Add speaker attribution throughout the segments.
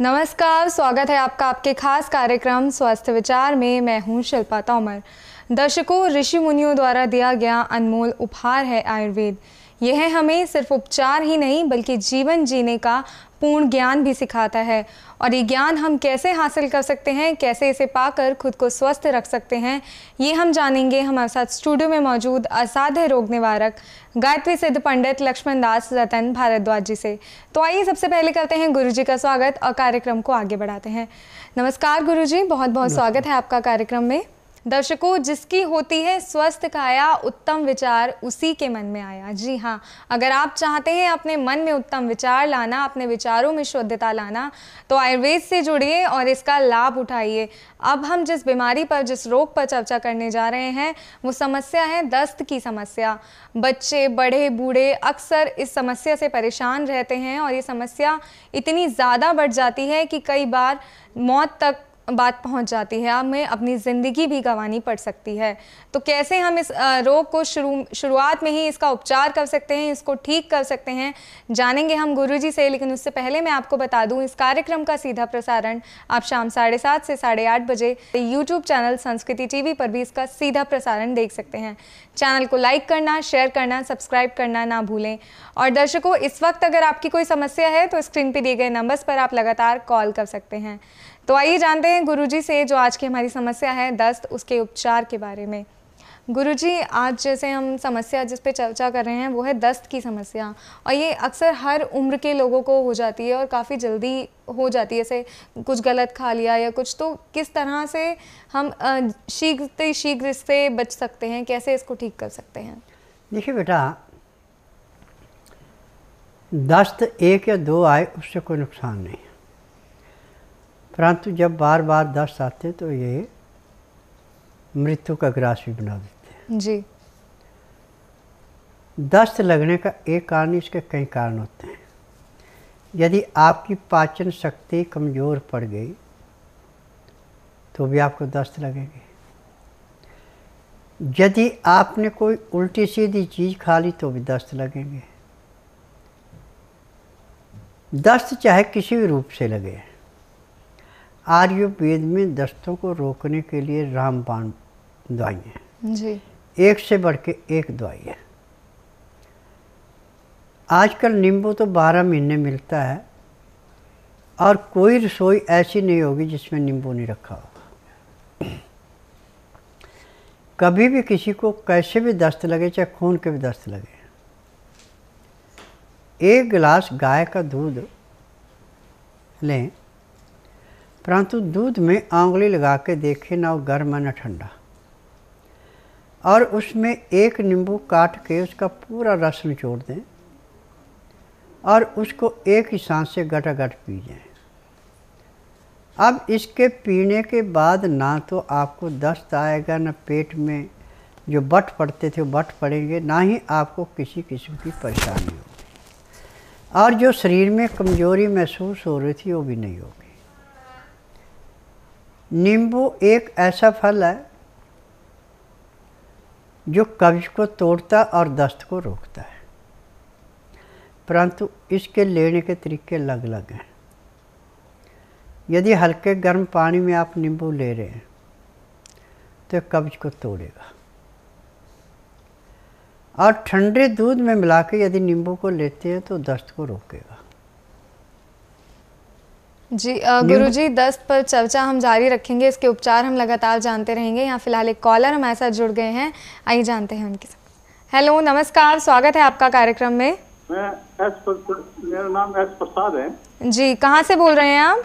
Speaker 1: नमस्कार स्वागत है आपका आपके खास कार्यक्रम स्वास्थ्य विचार में मैं हूं शिल्पा तोमर दर्शकों ऋषि मुनियों द्वारा दिया गया अनमोल उपहार है आयुर्वेद यह हमें सिर्फ उपचार ही नहीं बल्कि जीवन जीने का पूर्ण ज्ञान भी सिखाता है और ये ज्ञान हम कैसे हासिल कर सकते हैं कैसे इसे पाकर खुद को स्वस्थ रख सकते हैं ये हम जानेंगे हमारे साथ स्टूडियो में मौजूद असाध्य रोग निवारक गायत्री सिद्ध पंडित लक्ष्मण दास रतन भारद्वाज जी से तो आइए सबसे पहले करते हैं गुरु जी का स्वागत और कार्यक्रम को आगे बढ़ाते हैं नमस्कार गुरु जी बहुत बहुत स्वागत है आपका कार्यक्रम में दर्शकों जिसकी होती है स्वस्थ काया उत्तम विचार उसी के मन में आया जी हाँ अगर आप चाहते हैं अपने मन में उत्तम विचार लाना अपने विचारों में शुद्धता लाना तो आयुर्वेद से जुड़िए और इसका लाभ उठाइए अब हम जिस बीमारी पर जिस रोग पर चर्चा करने जा रहे हैं वो समस्या है दस्त की समस्या बच्चे बड़े बूढ़े अक्सर इस समस्या से परेशान रहते हैं और ये समस्या इतनी ज़्यादा बढ़ जाती है कि कई बार मौत तक बात पहुंच जाती है हमें अपनी ज़िंदगी भी गंवानी पड़ सकती है तो कैसे हम इस रोग को शुरू शुरुआत में ही इसका उपचार कर सकते हैं इसको ठीक कर सकते हैं जानेंगे हम गुरु जी से लेकिन उससे पहले मैं आपको बता दूँ इस कार्यक्रम का सीधा प्रसारण आप शाम साढ़े सात से साढ़े आठ बजे यूट्यूब चैनल संस्कृति टी पर भी इसका सीधा प्रसारण देख सकते हैं चैनल को लाइक करना शेयर करना सब्सक्राइब करना ना भूलें और दर्शकों इस वक्त अगर आपकी कोई समस्या है तो स्क्रीन पर दिए गए नंबर्स पर आप लगातार कॉल कर सकते हैं तो आइए जानते हैं गुरुजी से जो आज की हमारी समस्या है दस्त उसके उपचार के बारे में गुरुजी आज जैसे हम समस्या जिस पे चर्चा कर रहे हैं वो है दस्त की समस्या और ये अक्सर हर उम्र के लोगों को हो जाती है और काफ़ी जल्दी हो जाती है जैसे कुछ गलत खा लिया या कुछ तो किस तरह से हम शीघ्र शीघ्र इससे बच सकते हैं कैसे इसको ठीक कर सकते हैं
Speaker 2: देखिए बेटा दस्त एक या दो आए उससे कोई नुकसान नहीं परंतु जब बार बार दस आते तो ये मृत्यु का ग्रास भी बना देते हैं जी दस्त लगने का एक कारण इसके कई कारण होते हैं यदि आपकी पाचन शक्ति कमज़ोर पड़ गई तो भी आपको दस्त लगेंगे यदि आपने कोई उल्टी सीधी चीज़ खा ली तो भी दस्त लगेंगे दस्त चाहे किसी भी रूप से लगे आयुर्वेद में दस्तों को रोकने के लिए रामबाण दवाई है जी एक से बढ़ के एक दवाई है आजकल नींबू तो बारह महीने मिलता है और कोई रसोई ऐसी नहीं होगी जिसमें नींबू नहीं रखा होगा कभी भी किसी को कैसे भी दस्त लगे चाहे खून के भी दस्त लगे एक गिलास गाय का दूध लें परंतु दूध में आंगली लगा के देखे ना वो गर्म है ना ठंडा और उसमें एक नींबू काट के उसका पूरा रस निचोड़ दें और उसको एक ही सांस से गटा गट पी जाएं अब इसके पीने के बाद ना तो आपको दस्त आएगा ना पेट में जो बट पड़ते थे वो बट पड़ेंगे ना ही आपको किसी किस्म की परेशानी होगी और जो शरीर में कमजोरी महसूस हो रही थी वो भी नहीं होगी नींबू एक ऐसा फल है जो कब्ज को तोड़ता और दस्त को रोकता है परंतु इसके लेने के तरीके अलग अलग हैं यदि हल्के गर्म पानी में आप नींबू ले रहे हैं तो कब्ज को तोड़ेगा और ठंडे दूध में मिला के यदि नींबू को लेते हैं तो दस्त को रोकेगा
Speaker 1: जी गुरु जी दस्त पर चर्चा हम जारी रखेंगे इसके उपचार हम लगातार जानते रहेंगे यहाँ फिलहाल एक कॉलर हमारे साथ जुड़ गए हैं आइए जानते हैं उनके साथ हेलो नमस्कार स्वागत है आपका कार्यक्रम में
Speaker 2: एस मेरा नाम एस प्रसाद है
Speaker 1: जी कहाँ से बोल रहे हैं आप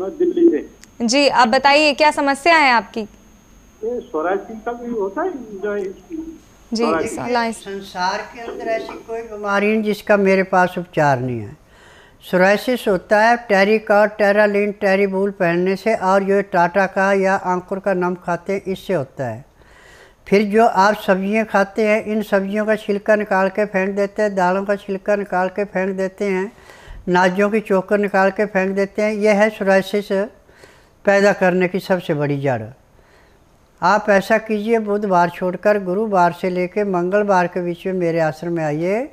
Speaker 1: मैं दिल्ली से जी आप
Speaker 2: बताइए क्या समस्या है आपकी का भी होता है जी संसार के अंदर ऐसी कोई बीमारी नहीं जिसका मेरे पास उपचार नहीं है सोराइसिस होता है का लिन टेरालिन बूल पहनने से और जो टाटा का या आंकुर का नम खाते हैं इससे होता है फिर जो आप सब्जियां खाते हैं इन सब्जियों का छिलका निकाल के फेंक देते हैं दालों का छिलका निकाल के फेंक देते हैं नाजों की चोकर निकाल के फेंक देते हैं यह है सोराइसिस पैदा करने की सबसे बड़ी जड़ आप ऐसा कीजिए बुधवार छोड़कर गुरुवार से लेकर मंगलवार के बीच में मेरे आश्रम में आइए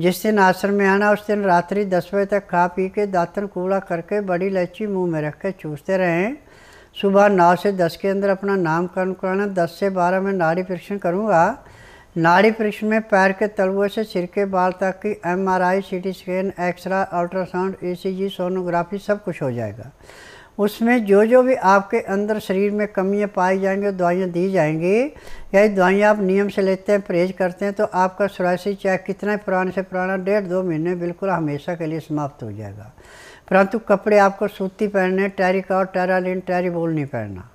Speaker 2: जिस दिन आश्रम में आना उस दिन रात्रि दस बजे तक खा पी के दातन कूड़ा करके बड़ी इलायची मुंह में रख के चूसते रहें सुबह नौ से दस के अंदर अपना नामकरण कराना दस से बारह में नाड़ी परीक्षण करूँगा नाड़ी परीक्षण में पैर के तलुए से सिर के बाल तक की M R I C T scan xray ultrasound A C G sonography सब कुछ हो जाएगा उसमें जो जो भी आपके अंदर शरीर में कमियां पाई जाएंगी दवाइयाँ दी जाएंगी या दवाइयाँ आप नियम से लेते हैं परहेज करते हैं तो आपका सुरासी चाहे कितना पुराने से पुराना डेढ़ दो महीने बिल्कुल हमेशा के लिए समाप्त हो जाएगा परंतु कपड़े आपको सूती पहनने टेरिकॉट टेरालिन टैरिबोल नहीं पहनना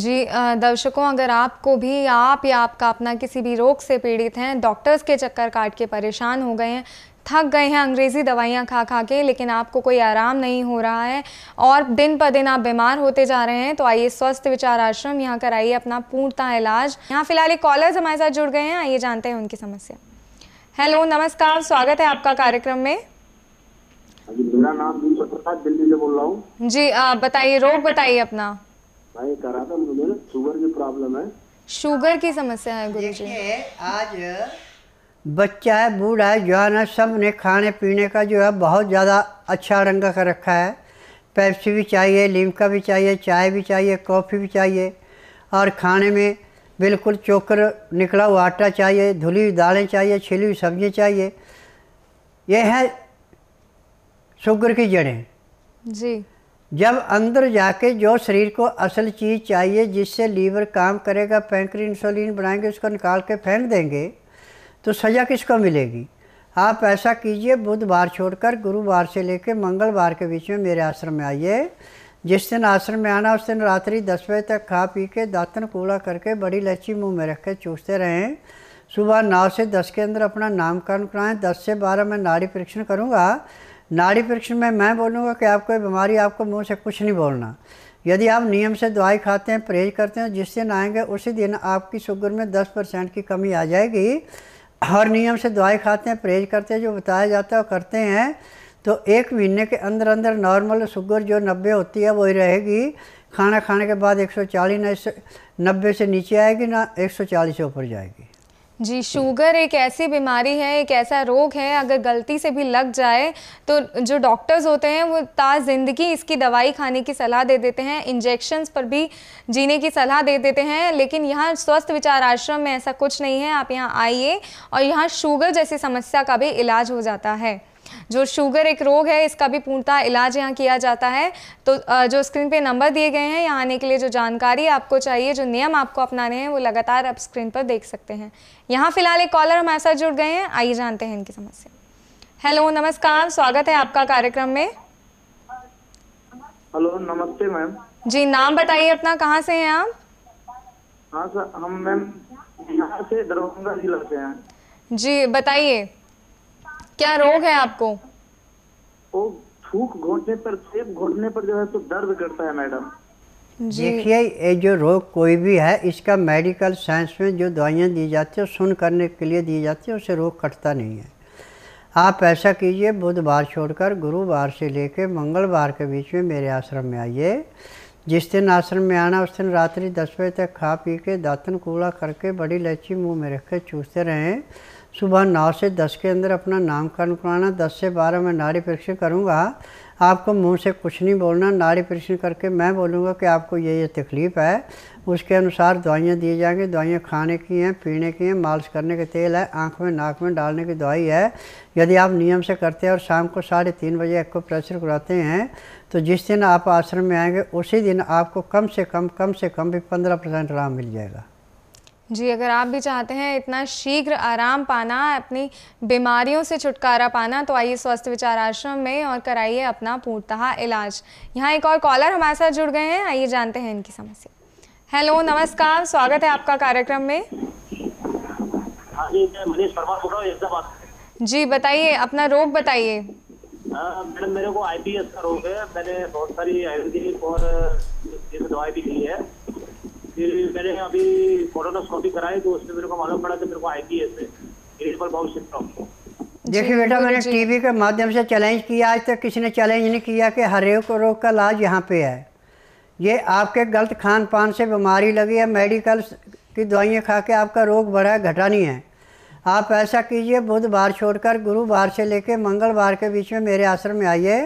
Speaker 1: जी दर्शकों अगर आपको भी आप या आपका अपना किसी भी रोग से पीड़ित हैं डॉक्टर्स के चक्कर काट के परेशान हो गए हैं थक गए हैं अंग्रेज़ी दवाइयाँ खा खा के लेकिन आपको कोई आराम नहीं हो रहा है और दिन ब दिन आप बीमार होते जा रहे हैं तो आइए स्वस्थ विचार आश्रम यहाँ कराइए अपना पूर्णता इलाज यहाँ फिलहाल एक कॉलर्स हमारे साथ जुड़ गए हैं आइए जानते हैं उनकी समस्या हेलो नमस्कार स्वागत है आपका कार्यक्रम में मेरा नाम दिल्ली से बोल रहा हूँ जी बताइए रोग बताइए अपना
Speaker 2: मैं कह रहा था मुझे शुगर की प्रॉब्लम है
Speaker 1: शुगर की समस्या है गुरु
Speaker 2: जी आज बच्चा है बूढ़ा है जवान है सब ने खाने पीने का जो है बहुत ज़्यादा अच्छा रंग का रखा है पेप्सी भी चाहिए लिमका भी चाहिए चाय भी चाहिए कॉफ़ी भी चाहिए और खाने में बिल्कुल चोकर निकला हुआ आटा चाहिए धुली हुई दालें चाहिए छिली हुई सब्ज़ी चाहिए यह है शुगर की जड़ें जी जब अंदर जाके जो शरीर को असल चीज़ चाहिए जिससे लीवर काम करेगा पैंक्री इंसुलिन बनाएंगे उसको निकाल के फेंक देंगे तो सज़ा किसको मिलेगी आप ऐसा कीजिए बुधवार छोड़कर गुरुवार से लेकर मंगलवार के बीच में मेरे आश्रम में आइए जिस दिन आश्रम में आना उस दिन रात्रि दस बजे तक खा पी के दातन कूड़ा करके बड़ी लच्छी मुंह में रख के चूसते रहें सुबह नौ से दस के अंदर अपना नामकरण कराएं दस से बारह मैं नाड़ी परीक्षण करूँगा नाड़ी परीक्षण में मैं बोलूँगा कि आपको बीमारी आपको मुँह से कुछ नहीं बोलना यदि आप नियम से दवाई खाते हैं परहेज करते हैं जिस दिन आएंगे उसी दिन आपकी शुगर में दस परसेंट की कमी आ जाएगी हर नियम से दवाई खाते हैं परहेज करते हैं जो बताया जाता है वो करते हैं तो एक महीने के अंदर अंदर नॉर्मल शुगर जो नब्बे होती है वही रहेगी खाना खाने के बाद एक सौ ना नब्बे से नीचे आएगी ना एक सौ से ऊपर जाएगी
Speaker 1: जी शुगर एक ऐसी बीमारी है एक ऐसा रोग है अगर गलती से भी लग जाए तो जो डॉक्टर्स होते हैं वो ता ज़िंदगी इसकी दवाई खाने की सलाह दे देते हैं इंजेक्शन्स पर भी जीने की सलाह दे देते हैं लेकिन यहाँ स्वस्थ विचार आश्रम में ऐसा कुछ नहीं है आप यहाँ आइए और यहाँ शुगर जैसी समस्या का भी इलाज हो जाता है जो शुगर एक रोग है इसका भी पूर्णतः इलाज यहाँ किया जाता है तो जो स्क्रीन पे नंबर दिए गए हैं यहाँ आने के लिए जो जानकारी आपको चाहिए जो नियम आपको अपनाने हैं वो लगातार आप स्क्रीन पर देख सकते हैं यहाँ फिलहाल एक कॉलर हमारे साथ जुड़ गए हैं आइए जानते हैं इनकी समस्या हेलो नमस्कार स्वागत है आपका कार्यक्रम में हेलो नमस्ते मैम जी नाम बताइए अपना कहाँ से हैं आप हाँ सर हम मैम
Speaker 2: यहाँ से दरभंगा जिला से हैं
Speaker 1: जी बताइए क्या रोग है आपको
Speaker 2: वो घोटने पर सेब घोटने पर जो है तो दर्द करता है मैडम देखिए ये जो रोग कोई भी है इसका मेडिकल साइंस में जो दवाइयाँ दी जाती है सुन करने के लिए दी जाती है उससे रोग कटता नहीं है आप ऐसा कीजिए बुधवार छोड़कर गुरुवार से लेकर मंगलवार के बीच में मेरे आश्रम में आइए जिस दिन आश्रम में आना उस दिन रात्रि दस बजे तक खा पी के दातन कूड़ा करके बड़ी इलायची मुँह में रख के चूसते रहें सुबह नौ से दस के अंदर अपना नामकरण कराना दस से बारह मैं नारी परीक्षण करूँगा आपको मुंह से कुछ नहीं बोलना नारी परीक्षण करके मैं बोलूँगा कि आपको ये ये तकलीफ़ है उसके अनुसार दवाइयाँ दी जाएंगी दवाइयाँ खाने की हैं पीने की हैं मालिश करने के तेल है आँख में नाक में डालने की दवाई है यदि आप नियम से करते हैं और शाम को साढ़े तीन बजे एक को प्रेशर कराते हैं तो जिस दिन आप आश्रम में आएंगे उसी दिन आपको कम से कम कम से कम भी पंद्रह परसेंट आराम मिल जाएगा
Speaker 1: जी अगर आप भी चाहते हैं इतना शीघ्र आराम पाना अपनी बीमारियों से छुटकारा पाना तो आइए स्वास्थ्य विचार आश्रम में और कराइए अपना पूर्णतः इलाज यहाँ एक और कॉलर हमारे साथ जुड़ गए हैं आइए जानते हैं इनकी समस्या हेलो नमस्कार स्वागत है आपका कार्यक्रम में हाँ, जी बताइए अपना रोग बताइए हाँ, मैडम मेरे को आईपीएस का रोग है मैंने बहुत सारी आयुर्वेदिक और दवाई भी ली है फिर मैंने अभी कोरोनास्कोपी कराई तो उसमें मेरे को मालूम पड़ा कि मेरे को आई है इरिटेबल बाउल सिंड्रोम
Speaker 2: देखिए बेटा मैंने टीवी के माध्यम से चैलेंज किया आज तक किसी ने चैलेंज नहीं किया कि हर एक रोग का इलाज यहाँ पे है ये आपके गलत खान पान से बीमारी लगी है मेडिकल की दवाइयाँ खा के आपका रोग बढ़ा है घटा नहीं है आप ऐसा कीजिए बुधवार छोड़कर गुरुवार से लेकर मंगलवार के बीच में मेरे आश्रम में आइए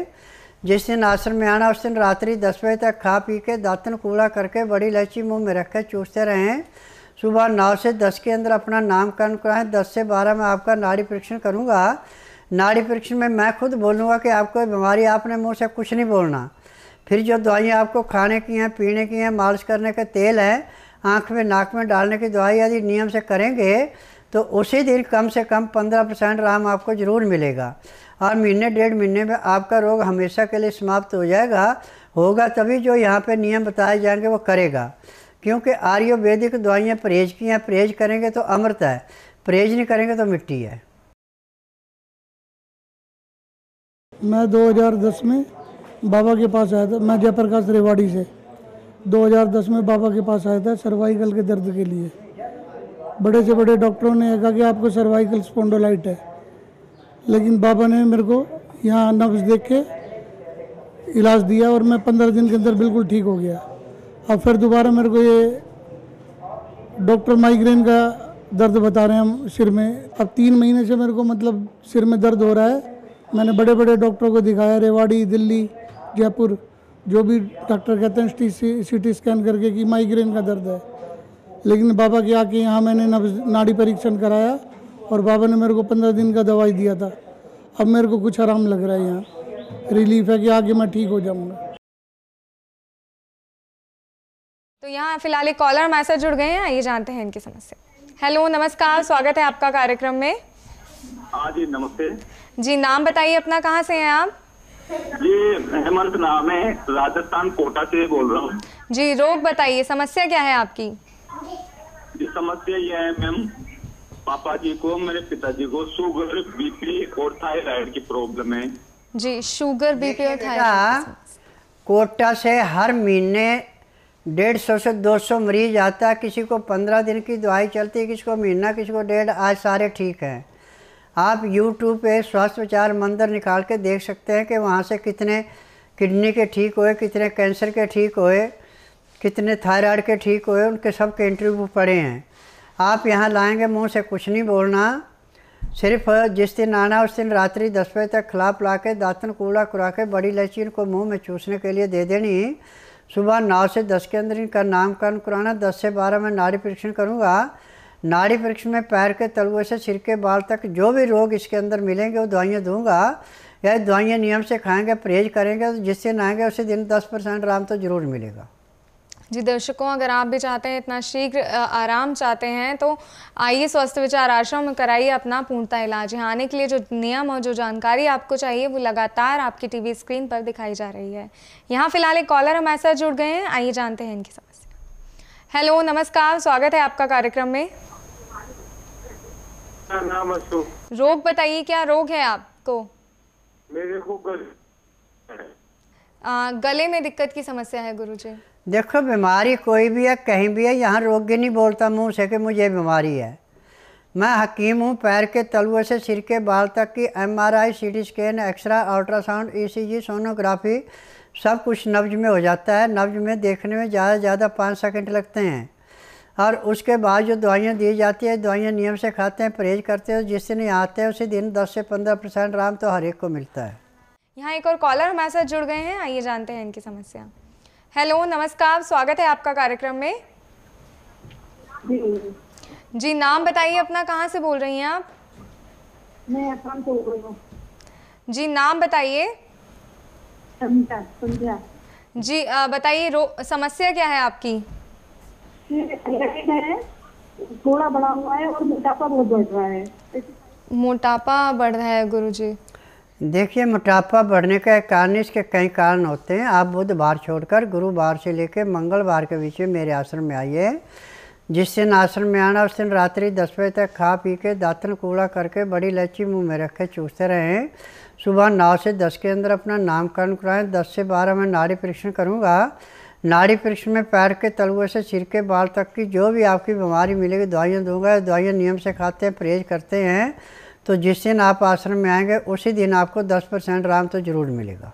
Speaker 2: जिस दिन आश्रम में आना उस दिन रात्रि दस बजे तक खा पी के दातन कूड़ा करके बड़ी इलायची मुंह में रख कर चूसते रहें सुबह नौ से दस के अंदर अपना नामकरण कराएं दस से बारह में आपका नाड़ी परीक्षण करूँगा नाड़ी परीक्षण में मैं खुद बोलूँगा कि आपको बीमारी आपने मुँह से कुछ नहीं बोलना फिर जो दवाइयाँ आपको खाने की हैं पीने की हैं मालिश करने के तेल हैं आँख में नाक में डालने की दवाई यदि नियम से करेंगे तो उसी दिन कम से कम पंद्रह परसेंट राम आपको ज़रूर मिलेगा और महीने डेढ़ महीने में आपका रोग हमेशा के लिए समाप्त हो जाएगा होगा तभी जो यहाँ पे नियम बताए जाएंगे वो करेगा क्योंकि आयुर्वेदिक दवाइयाँ परहेज की हैं परहेज करेंगे तो अमृत है परहेज नहीं करेंगे तो मिट्टी है मैं 2010 में बाबा के पास आया था मैं जयप्रकाश रेवाड़ी से 2010 में बाबा के पास आया था सर्वाइकल के दर्द के लिए बड़े से बड़े डॉक्टरों ने कहा कि आपको सर्वाइकल स्पोंडोलाइट है लेकिन बाबा ने मेरे को यहाँ नब्ज देख के इलाज दिया और मैं पंद्रह दिन के अंदर बिल्कुल ठीक हो गया अब फिर दोबारा मेरे को ये डॉक्टर माइग्रेन का दर्द बता रहे हैं हम सिर में अब तीन महीने से मेरे को मतलब सिर में दर्द हो रहा है मैंने बड़े बड़े डॉक्टरों को दिखाया रेवाड़ी दिल्ली जयपुर जो भी डॉक्टर कहते हैं सी टी स्कैन करके कि माइग्रेन का दर्द है लेकिन बाबा के आके यहाँ मैंने नाड़ी परीक्षण कराया और बाबा ने मेरे को पंद्रह दिन का दवाई दिया था अब मेरे को कुछ आराम लग रहा है यहाँ रिलीफ है कि आगे मैं ठीक हो जाऊँगा
Speaker 1: तो यहाँ फिलहाल एक कॉलर हमारे साथ जुड़ गए हैं आइए जानते हैं इनकी समस्या हेलो नमस्कार स्वागत है आपका कार्यक्रम में हाँ जी नमस्ते जी नाम बताइए अपना कहाँ से हैं आप जी हेमंत नाम है राजस्थान कोटा से बोल रहा हूँ जी रोग बताइए समस्या क्या है आपकी
Speaker 2: जी समस्या ये है मैम
Speaker 1: पापा जी को मेरे पिताजी को शुगर बीपी और थायराइड की प्रॉब्लम है
Speaker 2: जी शुगर बीपी और थायराइड कोटा से हर महीने डेढ़ सौ से दो सौ मरीज आता है किसी को पंद्रह दिन की दवाई चलती है किसी को महीना किसी को डेढ़ आज सारे ठीक हैं आप यूट्यूब पे स्वास्थ्य विचार मंदिर निकाल के देख सकते हैं कि वहाँ से कितने किडनी के ठीक हुए कितने कैंसर के ठीक हुए कितने थायराइड के ठीक हुए उनके सब के इंटरव्यू पड़े हैं आप यहाँ लाएंगे मुंह से कुछ नहीं बोलना सिर्फ जिस दिन आना उस दिन रात्रि दस बजे तक खिला पिला के दातन कूड़ा कुरा के बड़ी इलायची इनको मुंह में चूसने के लिए दे देनी सुबह नौ से दस के अंदर इनका नामकरण कराना दस से बारह में नाड़ी परीक्षण करूँगा नाड़ी परीक्षण में पैर के तलवे से सिर के बाल तक जो भी रोग इसके अंदर मिलेंगे वो दवाइयाँ दूंगा या दवाइयाँ नियम से खाएंगे परहेज करेंगे तो जिस दिन आएंगे उसी दिन दस परसेंट आराम तो ज़रूर मिलेगा
Speaker 1: जी दर्शकों अगर आप भी चाहते हैं इतना शीघ्र आराम चाहते हैं तो आइए स्वास्थ्य विचार आश्रम में कराइए अपना पूर्णता इलाज यहाँ आने के लिए जो नियम और जो जानकारी आपको चाहिए वो लगातार आपकी टीवी स्क्रीन पर दिखाई जा रही है यहाँ फिलहाल एक कॉलर हमारे साथ जुड़ गए हैं आइए जानते हैं इनकी समस्या हेलो नमस्कार स्वागत है आपका कार्यक्रम में हाँ, रोग बताइए क्या रोग है आपको मेरे को गले में दिक्कत की समस्या है गुरु जी
Speaker 2: देखो बीमारी कोई भी है कहीं भी है यहाँ रोगी नहीं बोलता मुँह से कि मुझे बीमारी है मैं हकीम हूँ पैर के तलुए से सिर के बाल तक की MRI, CT scan xray ultrasound ECG, sonography सब कुछ नब्ज में हो जाता है नब्ज में देखने में ज़्यादा से ज़्यादा पाँच सेकंड लगते हैं और उसके बाद जो दवाइयाँ दी जाती है दवाइयाँ नियम से खाते हैं परहेज करते हैं जिस दिन यहाँ आते हैं उसी दिन दस से पंद्रह परसेंट आराम तो हर एक को मिलता है
Speaker 1: यहाँ एक और कॉलर हमारे साथ जुड़ गए हैं आइए जानते हैं इनकी समस्या हेलो नमस्कार स्वागत है आपका कार्यक्रम में जी, नाम बताइए अपना कहाँ से बोल रही हैं आप मैं असम से बोल हूँ जी नाम बताइए जी बताइए समस्या क्या है आपकी थोड़ा बड़ा हुआ है और मोटापा बहुत बढ़ रहा है मोटापा बढ़ रहा है गुरुजी
Speaker 2: देखिए मोटापा बढ़ने का कारण इसके कई कारण होते हैं आप बुधवार छोड़कर गुरुवार से लेकर मंगलवार के बीच में मेरे आश्रम में आइए जिस दिन आश्रम में आना उस दिन रात्रि दस बजे तक खा पी के दातन कूड़ा करके बड़ी लच्ची मुंह में रखे चूसते रहें सुबह नौ से दस के अंदर अपना नामकरण कराएं दस से बारह में नाड़ी परीक्षण करूँगा नाड़ी परीक्षण में पैर के तलुए से सिर के बाल तक की जो भी आपकी बीमारी मिलेगी दवाइयाँ दूंगा दवाइयाँ नियम से खाते हैं परहेज करते हैं तो जिस दिन आप आश्रम में आएंगे उसी दिन आपको 10 परसेंट आराम तो जरूर मिलेगा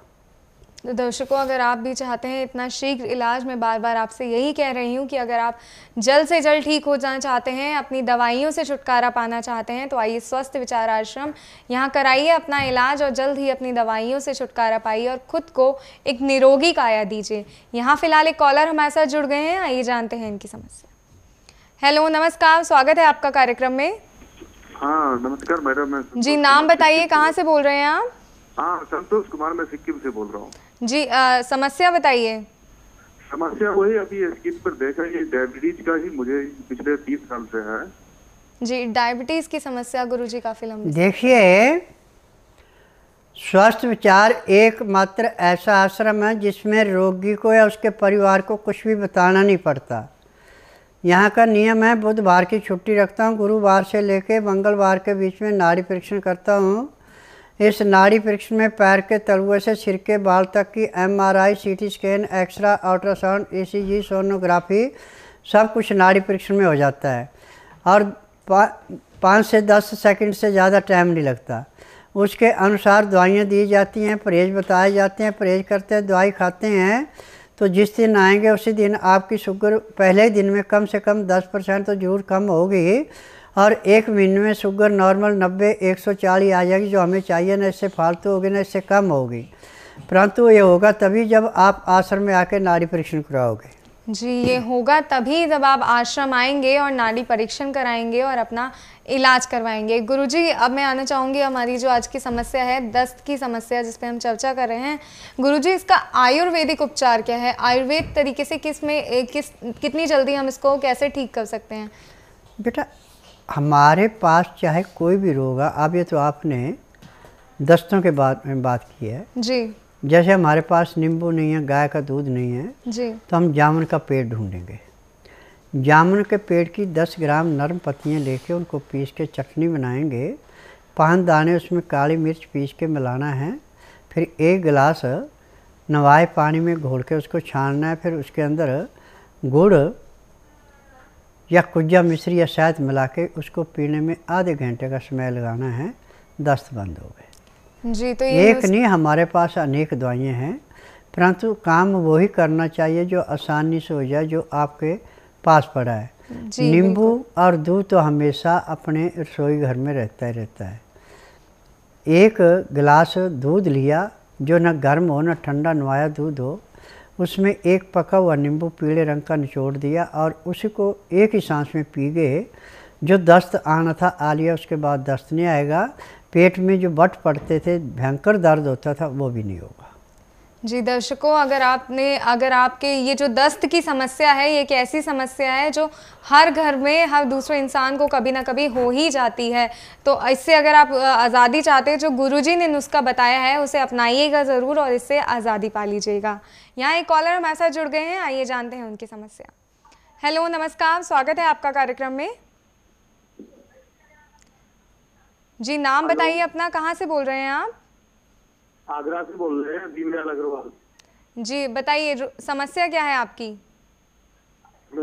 Speaker 1: तो दर्शकों अगर आप भी चाहते हैं इतना शीघ्र इलाज मैं बार बार आपसे यही कह रही हूँ कि अगर आप जल्द से जल्द ठीक हो जाना चाहते हैं अपनी दवाइयों से छुटकारा पाना चाहते हैं तो आइए स्वस्थ विचार आश्रम यहाँ कराइए अपना इलाज और जल्द ही अपनी दवाइयों से छुटकारा पाइए और खुद को एक निरोगी काया दीजिए यहाँ फिलहाल एक कॉलर हमारे साथ जुड़ गए हैं आइए जानते हैं इनकी समस्या हेलो नमस्कार स्वागत है आपका कार्यक्रम में हाँ नमस्कार मैडम मैं जी नाम बताइए कहाँ से बोल रहे हैं आप हाँ
Speaker 2: संतोष कुमार मैं सिक्किम से बोल रहा हूँ
Speaker 1: जी आ, समस्या बताइए
Speaker 2: समस्या वही अभी स्किन पर देखा ये डायबिटीज का ही मुझे पिछले तीस साल से है
Speaker 1: जी डायबिटीज की समस्या गुरु जी काफी लंबी
Speaker 2: देखिए स्वास्थ्य विचार एकमात्र ऐसा आश्रम है जिसमें रोगी को या उसके परिवार को कुछ भी बताना नहीं पड़ता यहाँ का नियम है बुधवार की छुट्टी रखता हूँ गुरुवार से लेकर मंगलवार के बीच में नाड़ी परीक्षण करता हूँ इस नाड़ी परीक्षण में पैर के तलुए से सिर के बाल तक की MRI, CT scan xray ultrasound ECG, sonography सब कुछ नाड़ी परीक्षण में हो जाता है और पाँच से दस सेकंड से ज़्यादा टाइम नहीं लगता उसके अनुसार दवाइयाँ दी जाती हैं परहेज बताए जाते हैं परहेज करते हैं दवाई खाते हैं तो जिस दिन आएंगे उसी दिन आपकी शुगर पहले दिन में कम से कम 10 परसेंट तो जरूर कम होगी और एक महीने में शुगर नॉर्मल 90 140 आ जाएगी जो हमें चाहिए ना इससे फालतू होगी ना इससे कम होगी परंतु ये होगा तभी जब आप आश्रम में आके नारी परीक्षण कराओगे
Speaker 1: जी ये होगा तभी जब आप आश्रम आएंगे और नाड़ी परीक्षण कराएंगे और अपना इलाज करवाएंगे गुरुजी अब मैं आना चाहूँगी हमारी जो आज की समस्या है दस्त की समस्या जिस पे हम चर्चा कर रहे हैं गुरुजी इसका आयुर्वेदिक उपचार क्या है आयुर्वेद तरीके से किस में किस कितनी जल्दी हम इसको कैसे ठीक कर सकते हैं
Speaker 2: बेटा हमारे पास चाहे कोई भी रोग है अब ये तो आपने दस्तों के बाद में बात की है जी जैसे हमारे पास नींबू नहीं है गाय का दूध नहीं है जी तो हम जामुन का पेड़ ढूंढेंगे जामुन के पेड़ की 10 ग्राम नरम पत्तियाँ लेके उनको पीस के चटनी बनाएंगे पान दाने उसमें काली मिर्च पीस के मिलाना है फिर एक गिलास नवाए पानी में घोल के उसको छानना है फिर उसके अंदर गुड़ या कुजा मिश्री या शायद मिला के उसको पीने में आधे घंटे का समय लगाना है दस्त बंद हो गए
Speaker 1: जी तो ये एक नहीं
Speaker 2: हमारे पास अनेक दवाइयाँ हैं परंतु काम वही करना चाहिए जो आसानी से हो जाए जो आपके पास पड़ा है नींबू और दूध तो हमेशा अपने रसोई घर में रहता ही रहता है एक गिलास दूध लिया जो ना गर्म हो ना ठंडा नवाया दूध हो उसमें एक पका हुआ नींबू पीले रंग का निचोड़ दिया और उसी को एक ही सांस में पी गए जो दस्त आना था आ लिया उसके बाद दस्त नहीं आएगा पेट में जो बट पड़ते थे भयंकर दर्द होता था वो भी नहीं होगा
Speaker 1: जी दर्शकों अगर आपने अगर आपके ये जो दस्त की समस्या है ये एक ऐसी समस्या है जो हर घर में हर दूसरे इंसान को कभी ना कभी हो ही जाती है तो इससे अगर आप आज़ादी चाहते हैं जो गुरुजी ने नुस्खा बताया है उसे अपनाइएगा ज़रूर और इससे आज़ादी पा लीजिएगा यहाँ एक कॉलर हमारे साथ जुड़ गए हैं आइए जानते हैं उनकी समस्या हेलो नमस्कार स्वागत है आपका कार्यक्रम में जी नाम बताइए अपना कहाँ से बोल रहे हैं आप आगरा से बोल रहे हैं दीनदयाल अग्रवाल जी बताइए समस्या क्या है आपकी तो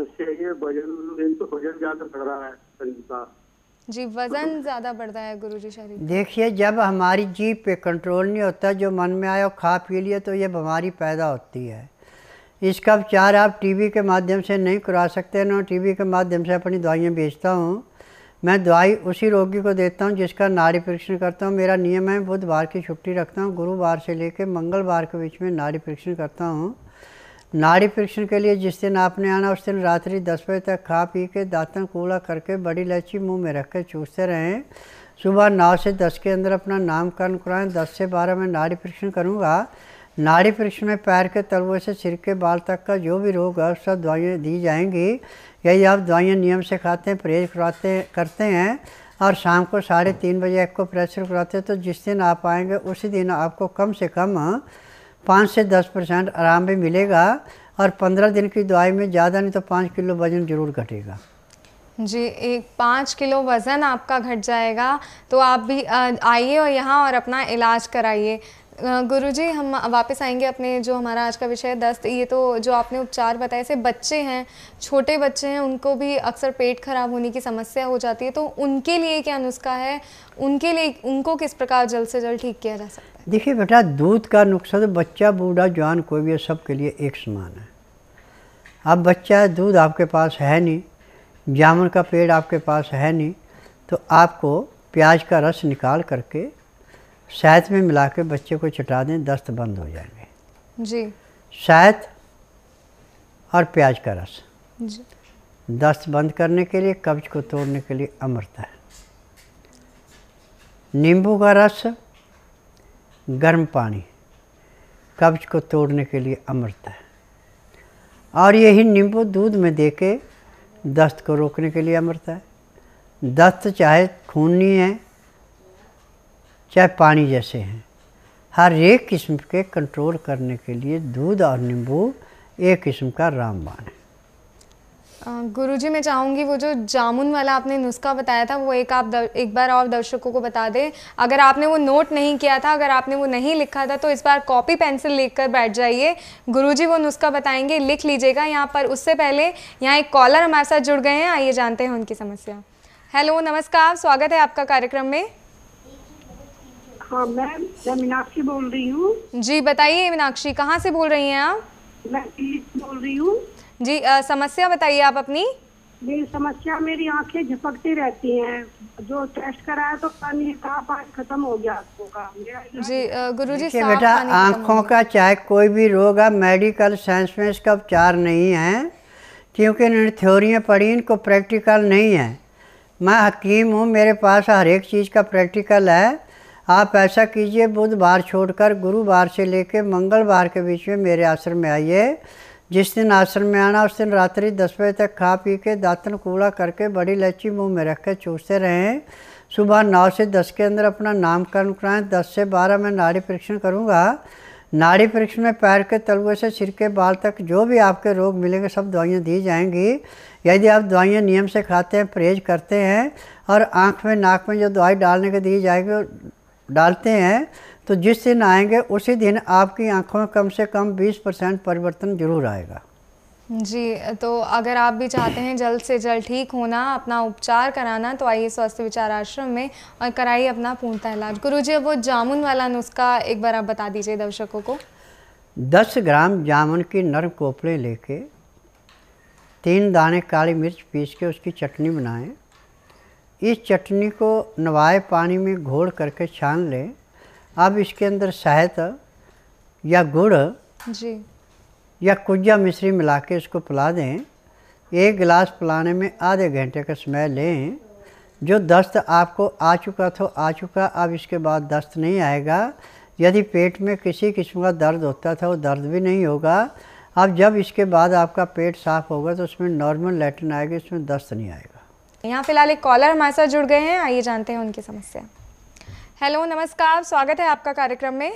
Speaker 1: वजन ज्यादा बढ़ रहा है जी वजन ज्यादा बढ़ता है गुरु जी शरीर
Speaker 2: देखिए जब हमारी जीप पे कंट्रोल नहीं होता जो मन में आया खा पी लिए तो ये बीमारी पैदा होती है इसका उपचार आप टीवी के माध्यम से नहीं करा सकते ना टीवी के माध्यम से अपनी दवाइयाँ बेचता हूँ मैं दवाई उसी रोगी को देता हूँ जिसका नारी परीक्षण करता हूँ मेरा नियम है बुधवार की छुट्टी रखता हूँ गुरुवार से लेकर मंगलवार के बीच में नारी परीक्षण करता हूँ नारी परीक्षण के लिए जिस दिन आपने आना उस दिन रात्रि दस बजे तक खा पी के दातन कूड़ा करके बड़ी इलायची मुँह में रख के चूसते रहें सुबह नौ से दस के अंदर अपना नामकरण कराएँ दस से बारह में नारी परीक्षण करूँगा नाड़ी परीक्षण में पैर के तलवे से सिर के बाल तक का जो भी रोग है सब दवाइयाँ दी जाएंगी यदि आप दवाइयाँ नियम से खाते हैं परहेज कराते करते हैं और शाम को साढ़े तीन बजे आपको प्रेशर कराते हैं तो जिस दिन आप आएंगे उसी दिन आपको कम से कम पाँच से दस परसेंट आराम भी मिलेगा और पंद्रह दिन की दवाई में ज़्यादा नहीं तो पाँच किलो वजन ज़रूर घटेगा
Speaker 1: जी एक पाँच किलो वज़न आपका घट जाएगा तो आप भी आइए और यहाँ और अपना इलाज कराइए गुरु जी हम वापस आएंगे अपने जो हमारा आज का विषय है दस्त ये तो जो आपने उपचार बताया से बच्चे हैं छोटे बच्चे हैं उनको भी अक्सर पेट खराब होने की समस्या हो जाती है तो उनके लिए क्या नुस्खा है उनके लिए उनको किस प्रकार जल्द से जल्द ठीक किया जा सकता
Speaker 2: है देखिए बेटा दूध का नुकसान तो बच्चा बूढ़ा जवान कोई भी है सबके लिए एक समान है अब बच्चा दूध आपके पास है नहीं जामुन का पेड़ आपके पास है नहीं तो आपको प्याज का रस निकाल करके शायद में मिला के बच्चे को चटा दें दस्त बंद हो जाएंगे जी शायद और प्याज का रस जी दस्त बंद करने के लिए कब्ज को तोड़ने के लिए अमृत है नींबू का रस गर्म पानी कब्ज को तोड़ने के लिए अमृत है और यही नींबू दूध में दे के दस्त को रोकने के लिए अमृत है दस्त चाहे खूनी है चाहे पानी जैसे हैं हर एक किस्म के कंट्रोल करने के लिए दूध और नींबू एक किस्म का रामबाण है
Speaker 1: गुरु जी मैं चाहूँगी वो जो जामुन वाला आपने नुस्खा बताया था वो एक आप दर, एक बार और दर्शकों को बता दें अगर आपने वो नोट नहीं किया था अगर आपने वो नहीं लिखा था तो इस बार कॉपी पेंसिल लेकर बैठ जाइए गुरु जी वो नुस्खा बताएंगे लिख लीजिएगा यहाँ पर उससे पहले यहाँ एक कॉलर हमारे साथ जुड़ गए हैं आइए जानते हैं उनकी समस्या हेलो नमस्कार स्वागत है आपका कार्यक्रम में
Speaker 2: हाँ मैम मैं मीनाक्षी बोल
Speaker 1: रही हूँ जी बताइए मीनाक्षी कहाँ से बोल रही हैं आप मैं बोल रही हूँ जी आ, समस्या बताइए आप अपनी मेरी समस्या मेरी आंखें झपकती रहती हैं जो टेस्ट कराया तो पानी नहीं खत्म हो गया आंखों का जी गुरु जी बेटा आँखों
Speaker 2: का चाहे कोई भी रोग है मेडिकल साइंस में इसका उपचार नहीं है क्योंकि इन्होंने थ्योरियाँ पढ़ी इनको प्रैक्टिकल नहीं है मैं हकीम हूँ मेरे पास हर एक चीज़ का प्रैक्टिकल है आप ऐसा कीजिए बुधवार छोड़कर गुरुवार से लेकर मंगलवार के बीच में मेरे आश्रम में आइए जिस दिन आश्रम में आना उस दिन रात्रि दस बजे तक खा पी के दातन कूड़ा करके बड़ी लच्ची मुंह में रख के चूसते रहें सुबह नौ से दस के अंदर अपना नामकरण कराएं दस से बारह में नाड़ी परीक्षण करूँगा नाड़ी परीक्षण में पैर के तलवे से सिर के बाल तक जो भी आपके रोग मिलेंगे सब दवाइयाँ दी जाएंगी यदि आप दवाइयाँ नियम से खाते हैं परहेज करते हैं और आँख में नाक में जो दवाई डालने के दी जाएगी डालते हैं तो जिस दिन आएंगे उसी दिन आपकी आँखों में कम से कम 20 परसेंट परिवर्तन जरूर आएगा
Speaker 1: जी तो अगर आप भी चाहते हैं जल्द से जल्द ठीक होना अपना उपचार कराना तो आइए स्वास्थ्य विचार आश्रम में और कराइए अपना पूर्णतः इलाज गुरु जी वो जामुन वाला नुस्खा एक बार आप बता दीजिए दर्शकों को
Speaker 2: दस ग्राम जामुन की नरम कोपड़े लेके तीन दाने काली मिर्च पीस के उसकी चटनी बनाएं इस चटनी को नवाए पानी में घोल करके छान लें अब इसके अंदर शहद या गुड़ जी या कुजा मिश्री मिला के इसको पिला दें एक गिलास पिलाने में आधे घंटे का समय लें जो दस्त आपको आ चुका तो आ चुका अब इसके बाद दस्त नहीं आएगा यदि पेट में किसी किस्म का दर्द होता था वो दर्द भी नहीं होगा अब जब इसके बाद आपका पेट साफ़ होगा तो उसमें नॉर्मल लेटिन आएगी उसमें दस्त नहीं आएगा
Speaker 1: यहाँ फिलहाल एक कॉलर हमारे साथ जुड़ गए हैं आइए जानते हैं उनकी समस्या हेलो नमस्कार स्वागत है आपका कार्यक्रम में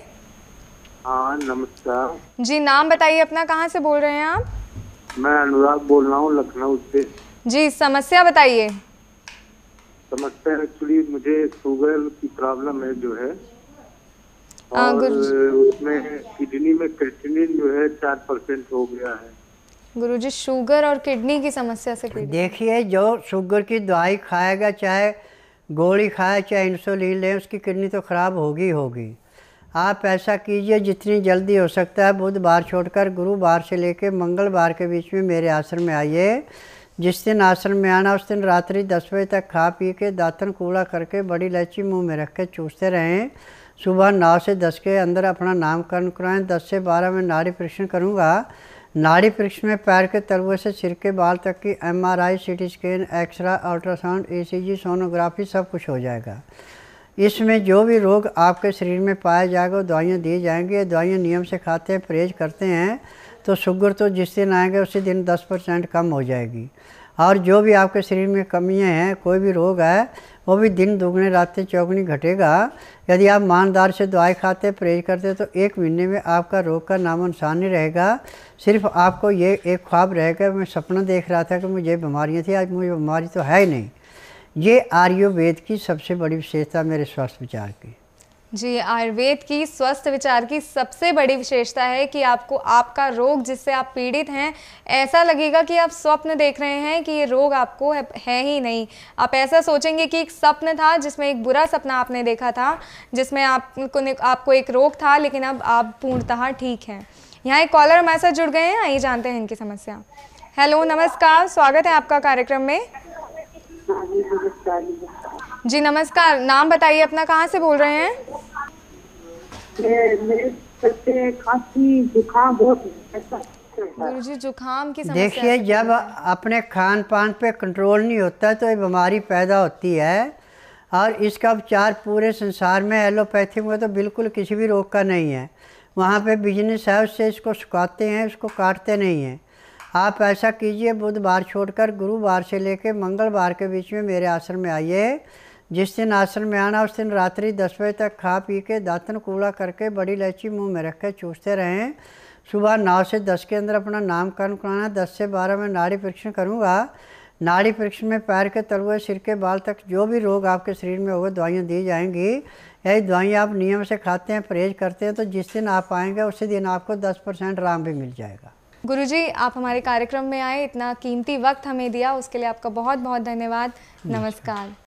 Speaker 1: हाँ नमस्कार जी नाम बताइए अपना कहाँ से बोल रहे हैं आप मैं अनुराग बोल रहा हूँ लखनऊ से जी समस्या बताइए समस्या
Speaker 2: एक्चुअली मुझे शुगर की प्रॉब्लम है जो है हाँ, और उसमें किडनी में क्रिटिनिन जो है चार परसेंट हो गया है गुरुजी शुगर और किडनी की समस्या से देखिए जो शुगर की दवाई खाएगा चाहे गोली खाए चाहे इंसुलिन लें उसकी किडनी तो ख़राब होगी होगी आप ऐसा कीजिए जितनी जल्दी हो सकता है बुधवार छोड़कर गुरुवार से लेकर मंगलवार के बीच में मेरे आश्रम में आइए जिस दिन आश्रम में आना उस दिन रात्रि दस बजे तक खा पी के दातन कूड़ा करके बड़ी इलायची मुंह में रख के चूसते रहें सुबह नौ से दस के अंदर अपना नामकरण कराएं दस से बारह में नारी परीक्षण करूँगा नाड़ी परीक्षण में पैर के तलवे से सिर के बाल तक की MRI, CT scan xray ultrasound ECG, sonography सब कुछ हो जाएगा इसमें जो भी रोग आपके शरीर में पाया जाएगा दवाइयाँ दी जाएंगी दवाइयाँ नियम से खाते हैं परहेज करते हैं तो शुगर तो जिस दिन आएंगे उसी दिन 10 परसेंट कम हो जाएगी और जो भी आपके शरीर में कमियां हैं कोई भी रोग है वो भी दिन दुगने रातें चौगनी घटेगा यदि आप मानदार से दवाई खाते परहेज करते तो एक महीने में आपका रोग का नाम निशान नहीं रहेगा सिर्फ आपको ये एक ख्वाब रहेगा मैं सपना देख रहा था कि मुझे बीमारियाँ थी आज मुझे बीमारी तो है ही नहीं ये आर्योवेद की सबसे बड़ी विशेषता मेरे स्वास्थ्य विचार की
Speaker 1: जी आयुर्वेद की स्वस्थ विचार की सबसे बड़ी विशेषता है कि आपको आपका रोग जिससे आप पीड़ित हैं ऐसा लगेगा कि आप स्वप्न देख रहे हैं कि ये रोग आपको है, ही नहीं आप ऐसा सोचेंगे कि एक सपन था जिसमें एक बुरा सपना आपने देखा था जिसमें आपको आपको एक रोग था लेकिन अब आप पूर्णतः ठीक हैं यहाँ एक कॉलर हमारे साथ जुड़ गए हैं आइए जानते हैं इनकी समस्या हेलो नमस्कार स्वागत है आपका कार्यक्रम में हाँ जी नमस्कार नाम बताइए अपना कहाँ से बोल रहे हैं
Speaker 2: जुकाम
Speaker 1: जुकाम देखिए
Speaker 2: जब अपने खान पान पे कंट्रोल नहीं होता तो ये बीमारी पैदा होती है और इसका उपचार पूरे संसार में एलोपैथी में तो बिल्कुल किसी भी रोग का नहीं है वहाँ पे बिजनेस है उससे इसको सुखाते हैं उसको काटते नहीं हैं आप ऐसा कीजिए बुधवार छोड़कर गुरुवार से लेकर मंगलवार के बीच में मेरे आश्रम में आइए जिस दिन आश्रम में आना उस दिन रात्रि दस बजे तक खा पी के दातन कूड़ा करके बड़ी इलायची मुंह में रख के चूसते रहें सुबह नौ से दस के अंदर अपना नामकरण कराना दस से बारह में नाड़ी परीक्षण करूँगा नाड़ी परीक्षण में पैर के तलुए सिर के बाल तक जो भी रोग आपके शरीर में होगा दवाइयाँ दी जाएंगी यही दवाइयाँ आप नियम से खाते हैं परहेज करते हैं तो जिस दिन आप आएंगे उसी दिन आपको दस परसेंट आराम भी मिल जाएगा
Speaker 1: गुरुजी आप हमारे कार्यक्रम में आए इतना कीमती वक्त हमें दिया उसके लिए आपका बहुत बहुत धन्यवाद नमस्कार